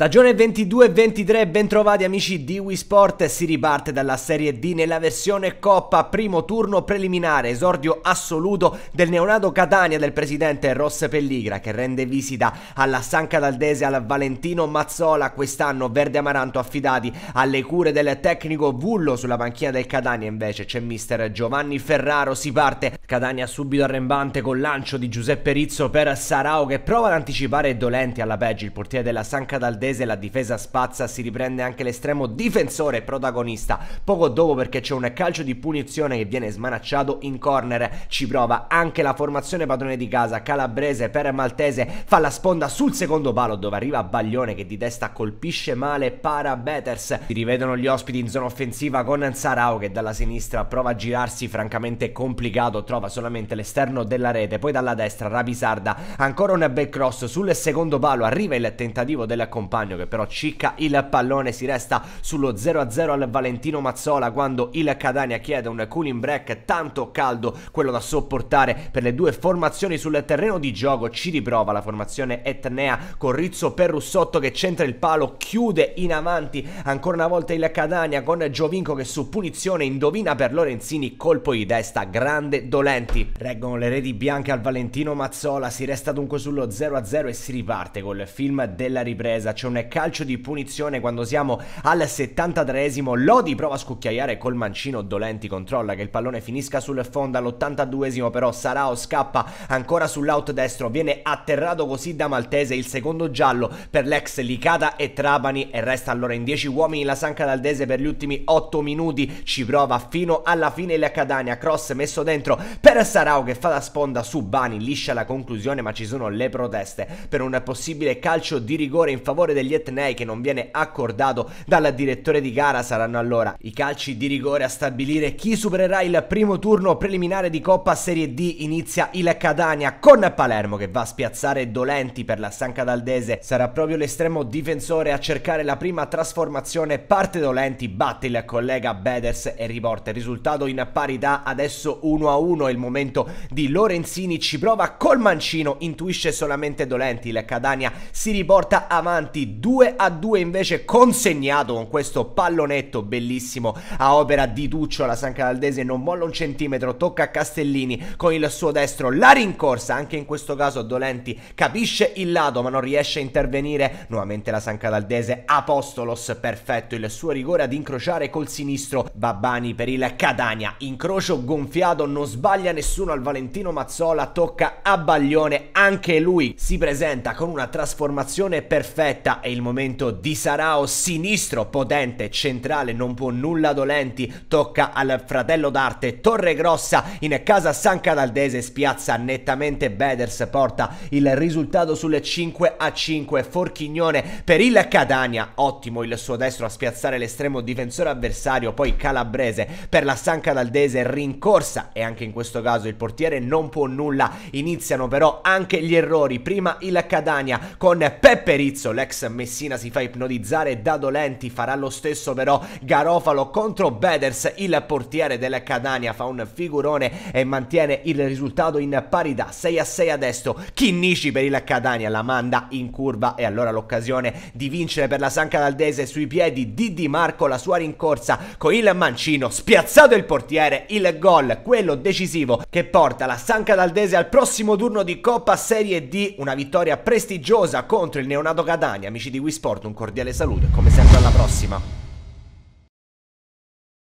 Stagione 22-23, bentrovati amici di Wii Sport, si riparte dalla Serie D nella versione Coppa, primo turno preliminare, esordio assoluto del neonato Catania del presidente Ross Pelligra che rende visita alla San Cataldese al Valentino Mazzola, quest'anno Verde Amaranto affidati alle cure del tecnico Vullo, sulla panchina del Catania invece c'è mister Giovanni Ferraro, si parte Catania subito arrembante col lancio di Giuseppe Rizzo per Sarao che prova ad anticipare Dolenti alla peggio. Il portiere della San Cataldese, la difesa spazza, si riprende anche l'estremo difensore protagonista. Poco dopo perché c'è un calcio di punizione che viene smanacciato in corner. Ci prova anche la formazione padrone di casa calabrese per Maltese. Fa la sponda sul secondo palo dove arriva Baglione che di testa colpisce male para Betters. Si rivedono gli ospiti in zona offensiva con Sarao che dalla sinistra prova a girarsi francamente complicato. Trova rinnova solamente l'esterno della rete, poi dalla destra Rabisarda, ancora un bel cross sul secondo palo, arriva il tentativo del compagno che però cicca il pallone, si resta sullo 0-0 al Valentino Mazzola quando il Catania chiede un cooling break tanto caldo, quello da sopportare per le due formazioni sul terreno di gioco, ci riprova la formazione Etnea con Rizzo Perrussotto che centra il palo, chiude in avanti ancora una volta il Catania con Giovinco che su punizione indovina per Lorenzini colpo di testa, grande dolore violenti. Reggono le reti bianche al Valentino Mazzola, si resta dunque sullo 0-0 e si riparte col film della ripresa. C'è un calcio di punizione quando siamo al 73esimo. Lodi prova a scucchiaiare col mancino, Dolenti controlla che il pallone finisca sul fondo all'82esimo però Sarao scappa ancora sull'out destro, viene atterrato così da Maltese il secondo giallo per l'ex Licata e Trapani e resta allora in 10 uomini la Sanca Daldese per gli ultimi 8 minuti, ci prova fino alla fine il Catania, cross messo dentro per Sarau che fa la sponda su Bani liscia la conclusione ma ci sono le proteste per un possibile calcio di rigore in favore degli etnei che non viene accordato dal direttore di gara saranno allora i calci di rigore a stabilire chi supererà il primo turno preliminare di Coppa Serie D inizia il Catania con Palermo che va a spiazzare dolenti per la San Cadaldese sarà proprio l'estremo difensore a cercare la prima trasformazione parte dolenti batte il collega Beders e riporta il risultato in parità adesso 1 a 1 è il momento di Lorenzini, ci prova col mancino, intuisce solamente Dolenti, il Catania si riporta avanti 2 a 2 invece consegnato con questo pallonetto bellissimo a opera di Tuccio, la San Cavaldese non molla un centimetro, tocca a Castellini con il suo destro, la rincorsa, anche in questo caso Dolenti capisce il lato ma non riesce a intervenire, nuovamente la San Cavaldese, Apostolos perfetto, il suo rigore ad incrociare col sinistro, Babbani per il Catania, incrocio gonfiato, non sbaglia sbaglia nessuno al Valentino Mazzola, tocca a Baglione, anche lui si presenta con una trasformazione perfetta e il momento di Sarao sinistro, potente, centrale, non può nulla dolenti, tocca al fratello d'arte Torre Grossa in casa San Cadaldese, spiazza nettamente Beders, porta il risultato sulle 5 a 5, Forchignone per il Catania, ottimo il suo destro a spiazzare l'estremo difensore avversario, poi Calabrese per la San Cadaldese rincorsa e anche in questo questo caso il portiere non può nulla, iniziano però anche gli errori, prima il Catania con Peppe Rizzo l'ex Messina si fa ipnotizzare da Dolenti, farà lo stesso però Garofalo contro Beders, il portiere del Catania fa un figurone e mantiene il risultato in parità, 6 a 6 adesso Chinnici per il Catania la manda in curva e allora l'occasione di vincere per la San Cataldese sui piedi di Di Marco, la sua rincorsa con il mancino, spiazzato il portiere, il gol, quello decisivo decisivo che porta la San Cataldese al prossimo turno di Coppa Serie D, una vittoria prestigiosa contro il neonato Catania. Amici di Wii Sport, un cordiale saluto e come sempre alla prossima.